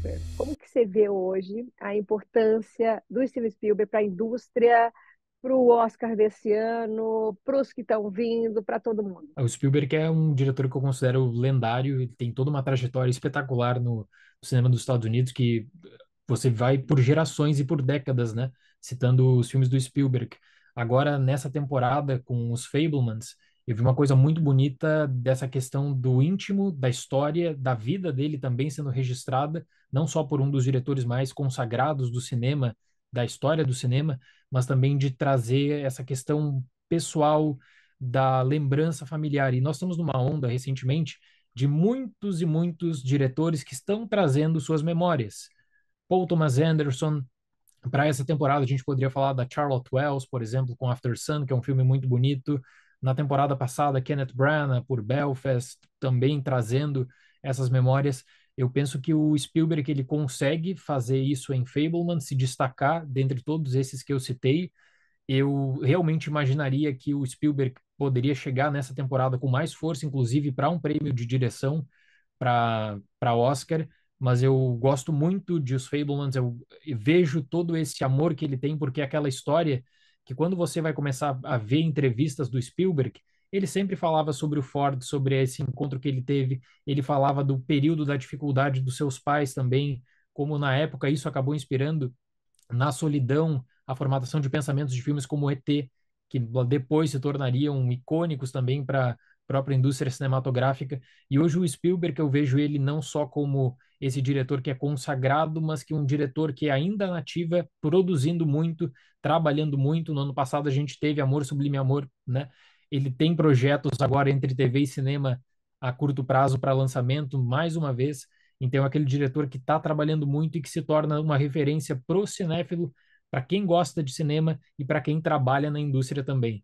Spielberg. Como que você vê hoje a importância do Steven Spielberg para a indústria, para o Oscar desse ano, para os que estão vindo, para todo mundo? O Spielberg é um diretor que eu considero lendário, ele tem toda uma trajetória espetacular no cinema dos Estados Unidos que você vai por gerações e por décadas, né? Citando os filmes do Spielberg. Agora, nessa temporada, com os Fablemans, eu vi uma coisa muito bonita dessa questão do íntimo, da história, da vida dele também sendo registrada, não só por um dos diretores mais consagrados do cinema, da história do cinema, mas também de trazer essa questão pessoal da lembrança familiar. E nós estamos numa onda recentemente de muitos e muitos diretores que estão trazendo suas memórias. Paul Thomas Anderson, para essa temporada a gente poderia falar da Charlotte Wells, por exemplo, com After Sun, que é um filme muito bonito. Na temporada passada, Kenneth Branagh por Belfast, também trazendo essas memórias. Eu penso que o Spielberg ele consegue fazer isso em Fableman, se destacar dentre todos esses que eu citei. Eu realmente imaginaria que o Spielberg poderia chegar nessa temporada com mais força, inclusive para um prêmio de direção para Oscar. Mas eu gosto muito de Os Fablemans, eu vejo todo esse amor que ele tem, porque é aquela história que quando você vai começar a ver entrevistas do Spielberg, ele sempre falava sobre o Ford, sobre esse encontro que ele teve, ele falava do período da dificuldade dos seus pais também, como na época isso acabou inspirando na solidão a formatação de pensamentos de filmes como ET, que depois se tornariam icônicos também para própria indústria cinematográfica. E hoje o Spielberg, eu vejo ele não só como esse diretor que é consagrado, mas que é um diretor que é ainda nativa, produzindo muito, trabalhando muito. No ano passado a gente teve Amor Sublime Amor, né? Ele tem projetos agora entre TV e cinema a curto prazo para lançamento, mais uma vez. Então, é aquele diretor que está trabalhando muito e que se torna uma referência pro cinéfilo, para quem gosta de cinema e para quem trabalha na indústria também.